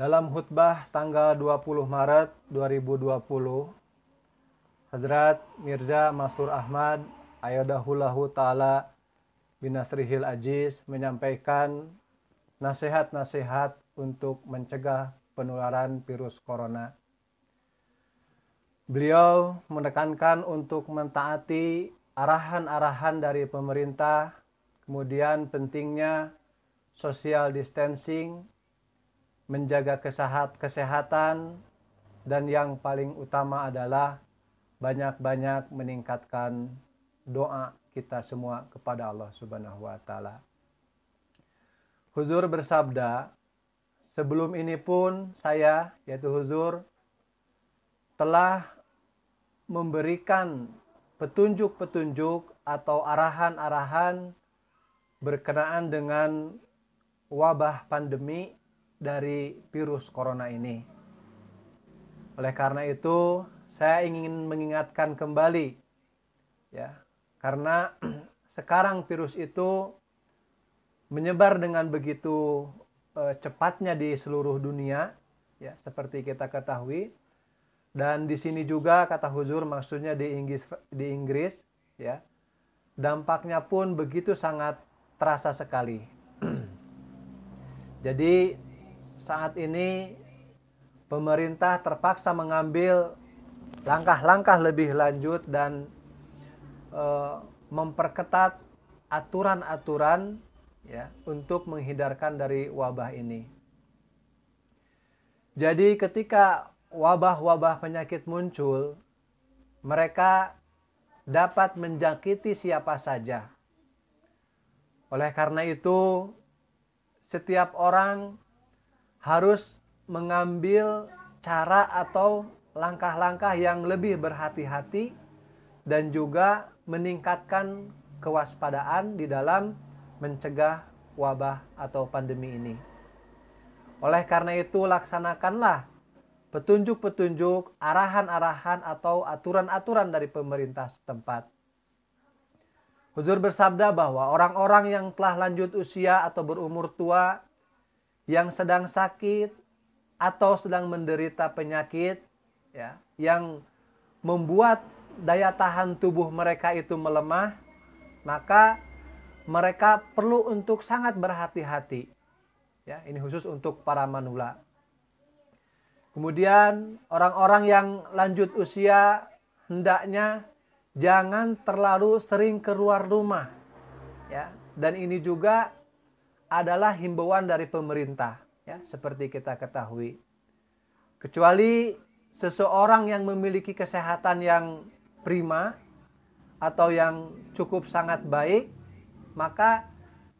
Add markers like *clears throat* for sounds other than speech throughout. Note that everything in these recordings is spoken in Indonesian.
Dalam khutbah tanggal 20 Maret 2020, Hazrat Mirza Masur Ahmad Ayadahullahu Ta'ala bin Nasrihil Ajiz menyampaikan nasihat-nasihat untuk mencegah penularan virus corona. Beliau menekankan untuk mentaati arahan-arahan dari pemerintah, kemudian pentingnya social distancing menjaga kesehat, kesehatan, dan yang paling utama adalah banyak-banyak meningkatkan doa kita semua kepada Allah Subhanahu wa taala. Huzur bersabda, sebelum ini pun saya yaitu Huzur telah memberikan petunjuk-petunjuk atau arahan-arahan berkenaan dengan wabah pandemi dari virus corona ini. Oleh karena itu, saya ingin mengingatkan kembali ya, karena *clears throat* sekarang virus itu menyebar dengan begitu eh, cepatnya di seluruh dunia ya, seperti kita ketahui. Dan di sini juga kata Huzur maksudnya di Inggris di Inggris ya. Dampaknya pun begitu sangat terasa sekali. *clears throat* Jadi saat ini pemerintah terpaksa mengambil langkah-langkah lebih lanjut dan e, memperketat aturan-aturan ya untuk menghindarkan dari wabah ini. Jadi ketika wabah-wabah penyakit muncul, mereka dapat menjangkiti siapa saja. Oleh karena itu, setiap orang harus mengambil cara atau langkah-langkah yang lebih berhati-hati dan juga meningkatkan kewaspadaan di dalam mencegah wabah atau pandemi ini. Oleh karena itu, laksanakanlah petunjuk-petunjuk, arahan-arahan, atau aturan-aturan dari pemerintah setempat. Huzur bersabda bahwa orang-orang yang telah lanjut usia atau berumur tua yang sedang sakit atau sedang menderita penyakit ya, yang membuat daya tahan tubuh mereka itu melemah, maka mereka perlu untuk sangat berhati-hati. Ya, ini khusus untuk para manula. Kemudian orang-orang yang lanjut usia hendaknya jangan terlalu sering keluar rumah. Ya, dan ini juga adalah himbauan dari pemerintah, ya, seperti kita ketahui. Kecuali seseorang yang memiliki kesehatan yang prima atau yang cukup sangat baik, maka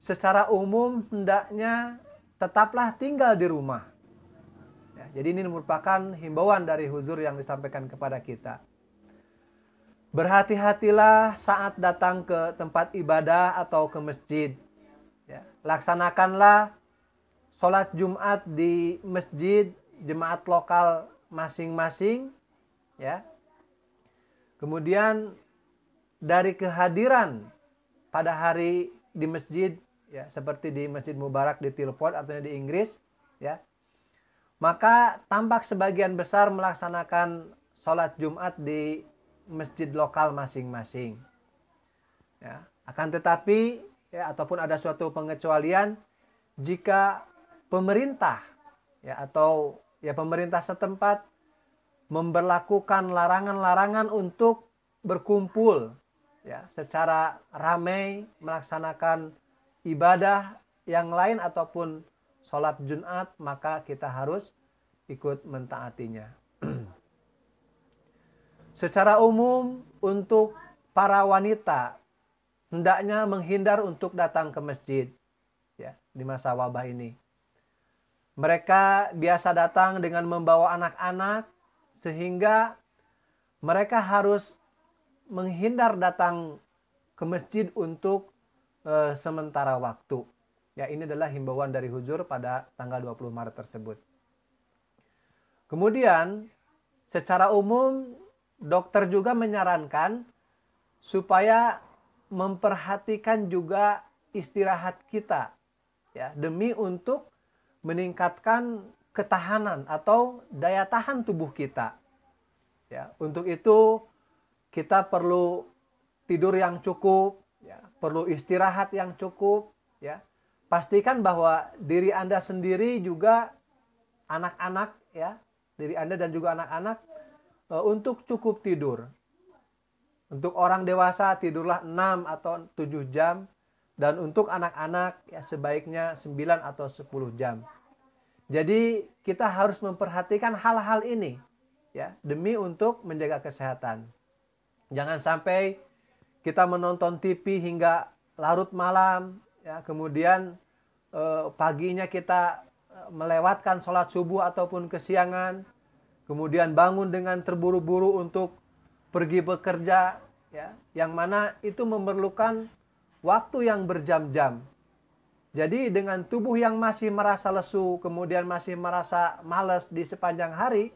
secara umum hendaknya tetaplah tinggal di rumah. Ya, jadi ini merupakan himbauan dari huzur yang disampaikan kepada kita. Berhati-hatilah saat datang ke tempat ibadah atau ke masjid laksanakanlah sholat Jumat di masjid jemaat lokal masing-masing ya. Kemudian dari kehadiran pada hari di masjid ya seperti di Masjid Mubarak di Tilford atau di Inggris ya. Maka tampak sebagian besar melaksanakan sholat Jumat di masjid lokal masing-masing. Ya. Akan tetapi ya ataupun ada suatu pengecualian jika pemerintah ya atau ya pemerintah setempat memberlakukan larangan-larangan untuk berkumpul ya secara ramai melaksanakan ibadah yang lain ataupun sholat Jumat maka kita harus ikut mentaatinya. *clears throat* secara umum untuk para wanita hendaknya menghindar untuk datang ke masjid ya di masa wabah ini. Mereka biasa datang dengan membawa anak-anak sehingga mereka harus menghindar datang ke masjid untuk e, sementara waktu. Ya, ini adalah himbauan dari hujur pada tanggal 20 Maret tersebut. Kemudian, secara umum dokter juga menyarankan supaya memperhatikan juga istirahat kita ya demi untuk meningkatkan ketahanan atau daya tahan tubuh kita. Ya, untuk itu kita perlu tidur yang cukup, ya, perlu istirahat yang cukup, ya. Pastikan bahwa diri Anda sendiri juga anak-anak ya, diri Anda dan juga anak-anak e, untuk cukup tidur. Untuk orang dewasa tidurlah 6 atau 7 jam dan untuk anak-anak ya sebaiknya 9 atau 10 jam. Jadi kita harus memperhatikan hal-hal ini ya demi untuk menjaga kesehatan. Jangan sampai kita menonton TV hingga larut malam ya kemudian eh, paginya kita eh, melewatkan sholat subuh ataupun kesiangan kemudian bangun dengan terburu-buru untuk pergi bekerja ya, yang mana itu memerlukan waktu yang berjam-jam. Jadi dengan tubuh yang masih merasa lesu, kemudian masih merasa malas di sepanjang hari,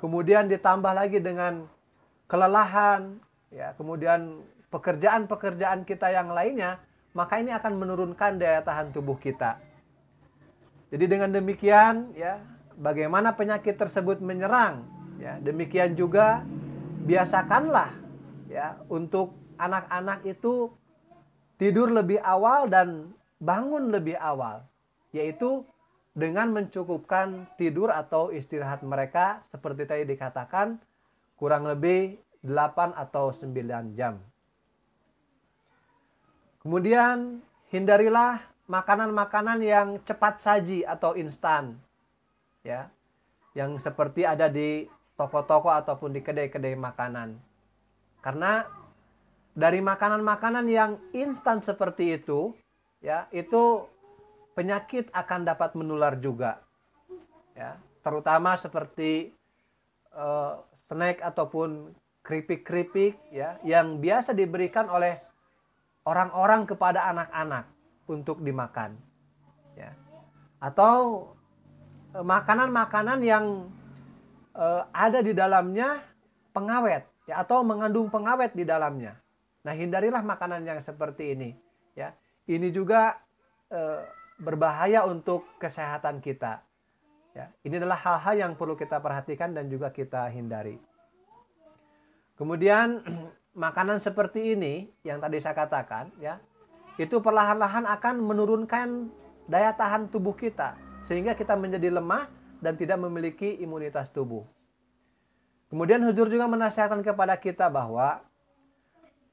kemudian ditambah lagi dengan kelelahan, ya, kemudian pekerjaan-pekerjaan kita yang lainnya, maka ini akan menurunkan daya tahan tubuh kita. Jadi dengan demikian ya, bagaimana penyakit tersebut menyerang, ya, demikian juga biasakanlah ya untuk anak-anak itu tidur lebih awal dan bangun lebih awal, yaitu dengan mencukupkan tidur atau istirahat mereka seperti tadi dikatakan kurang lebih 8 atau 9 jam. Kemudian hindarilah makanan-makanan yang cepat saji atau instan. Ya. Yang seperti ada di toko-toko ataupun di kedai-kedai makanan. Karena dari makanan-makanan yang instan seperti itu, ya, itu penyakit akan dapat menular juga. Ya, terutama seperti uh, snack ataupun keripik-keripik ya yang biasa diberikan oleh orang-orang kepada anak-anak untuk dimakan. Ya. Atau eh, makanan-makanan yang e, ada di dalamnya pengawet ya atau mengandung pengawet di dalamnya. Nah, hindarilah makanan yang seperti ini ya. Ini juga e, berbahaya untuk kesehatan kita. Ya, ini adalah hal-hal yang perlu kita perhatikan dan juga kita hindari. Kemudian *clears throat* makanan seperti ini yang tadi saya katakan ya, itu perlahan-lahan akan menurunkan daya tahan tubuh kita sehingga kita menjadi lemah dan tidak memiliki imunitas tubuh. Kemudian Huzur juga menasihatkan kepada kita bahwa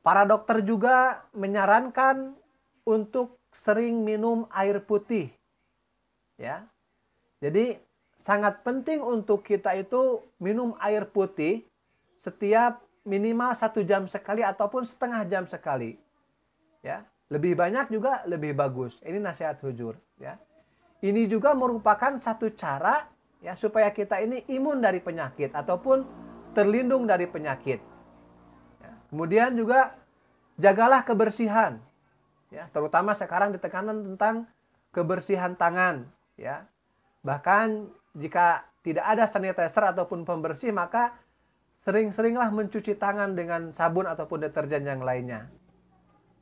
para dokter juga menyarankan untuk sering minum air putih. Ya. Jadi sangat penting untuk kita itu minum air putih setiap minimal satu jam sekali ataupun setengah jam sekali. Ya, lebih banyak juga lebih bagus. Ini nasihat hujur. Ya, ini juga merupakan satu cara ya supaya kita ini imun dari penyakit ataupun terlindung dari penyakit. Ya, kemudian juga jagalah kebersihan, ya terutama sekarang ditekanan tentang kebersihan tangan, ya bahkan jika tidak ada sanitizer ataupun pembersih maka sering-seringlah mencuci tangan dengan sabun ataupun deterjen yang lainnya.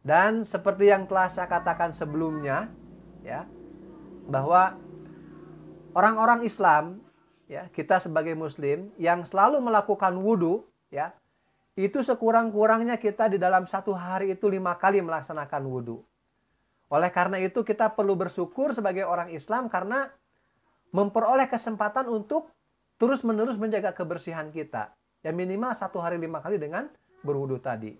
Dan seperti yang telah saya katakan sebelumnya, ya bahwa orang-orang Islam ya kita sebagai muslim yang selalu melakukan wudhu ya itu sekurang-kurangnya kita di dalam satu hari itu lima kali melaksanakan wudhu oleh karena itu kita perlu bersyukur sebagai orang Islam karena memperoleh kesempatan untuk terus-menerus menjaga kebersihan kita ya minimal satu hari lima kali dengan berwudhu tadi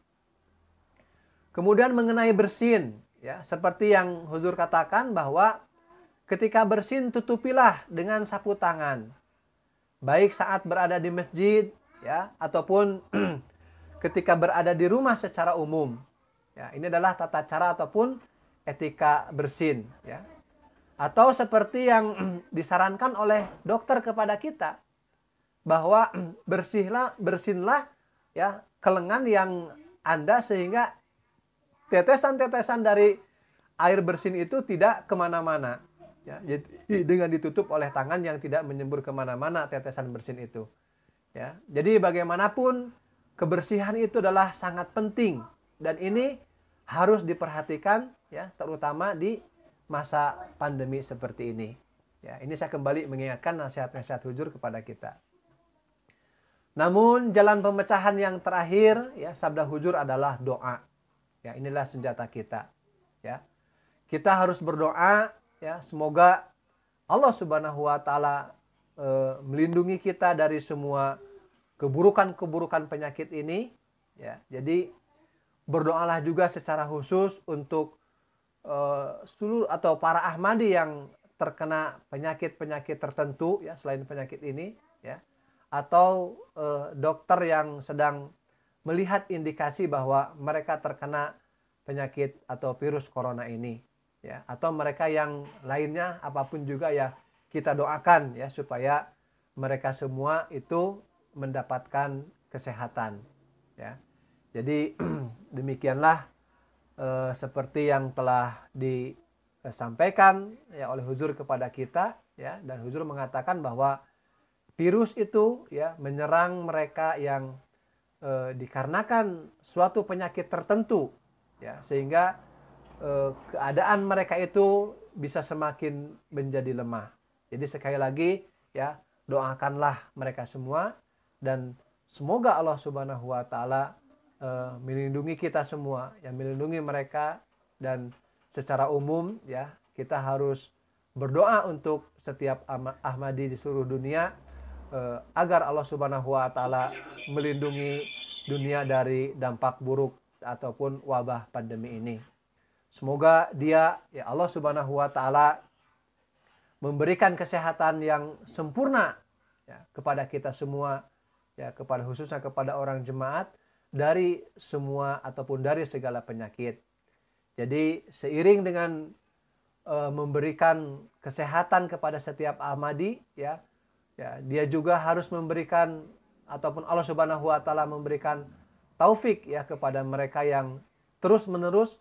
kemudian mengenai bersin ya seperti yang Huzur katakan bahwa Ketika bersin, tutupilah dengan sapu tangan. Baik saat berada di masjid, ya, ataupun *clears throat* ketika berada di rumah secara umum. Ya, ini adalah tata cara ataupun etika bersin, ya. Atau seperti yang *clears throat* disarankan oleh dokter kepada kita bahwa *clears throat* bersihlah, bersinlah ya kelengan yang Anda sehingga tetesan-tetesan dari air bersin itu tidak kemana-mana. Ya, jadi dengan ditutup oleh tangan yang tidak menyembur kemana-mana tetesan bersin itu. Ya, jadi bagaimanapun kebersihan itu adalah sangat penting dan ini harus diperhatikan ya terutama di masa pandemi seperti ini. Ya, ini saya kembali mengingatkan nasihat-nasihat hujur kepada kita. Namun jalan pemecahan yang terakhir ya sabda hujur adalah doa. Ya, inilah senjata kita. Ya. Kita harus berdoa ya semoga Allah Subhanahu wa taala e, melindungi kita dari semua keburukan-keburukan penyakit ini ya jadi berdoalah juga secara khusus untuk e, seluruh atau para ahmadi yang terkena penyakit-penyakit tertentu ya selain penyakit ini ya atau e, dokter yang sedang melihat indikasi bahwa mereka terkena penyakit atau virus corona ini ya atau mereka yang lainnya apapun juga ya kita doakan ya supaya mereka semua itu mendapatkan kesehatan ya jadi *clears throat* demikianlah eh, seperti yang telah disampaikan ya oleh huzur kepada kita ya dan huzur mengatakan bahwa virus itu ya menyerang mereka yang eh, dikarenakan suatu penyakit tertentu ya sehingga Eh, keadaan mereka itu bisa semakin menjadi lemah. Jadi sekali lagi ya doakanlah mereka semua dan semoga Allah Subhanahu wa taala eh, melindungi kita semua, yang melindungi mereka dan secara umum ya kita harus berdoa untuk setiap Ahmadi di seluruh dunia eh, agar Allah Subhanahu wa taala melindungi dunia dari dampak buruk ataupun wabah pandemi ini. Semoga dia ya Allah Subhanahu wa taala memberikan kesehatan yang sempurna ya, kepada kita semua ya kepada khususnya kepada orang jemaat dari semua ataupun dari segala penyakit. Jadi seiring dengan uh, memberikan kesehatan kepada setiap ahmadi, ya ya dia juga harus memberikan ataupun Allah Subhanahu wa taala memberikan taufik ya kepada mereka yang terus-menerus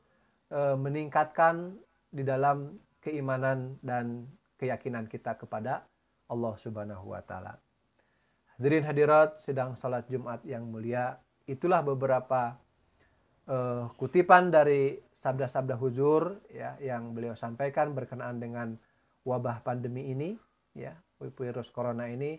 Eh, meningkatkan di dalam keimanan dan keyakinan kita kepada Allah Subhanahu wa taala. Hadirin hadirat sedang sholat Jumat yang mulia, itulah beberapa uh, kutipan dari sabda-sabda huzur ya yang beliau sampaikan berkenaan dengan wabah pandemi ini ya virus corona ini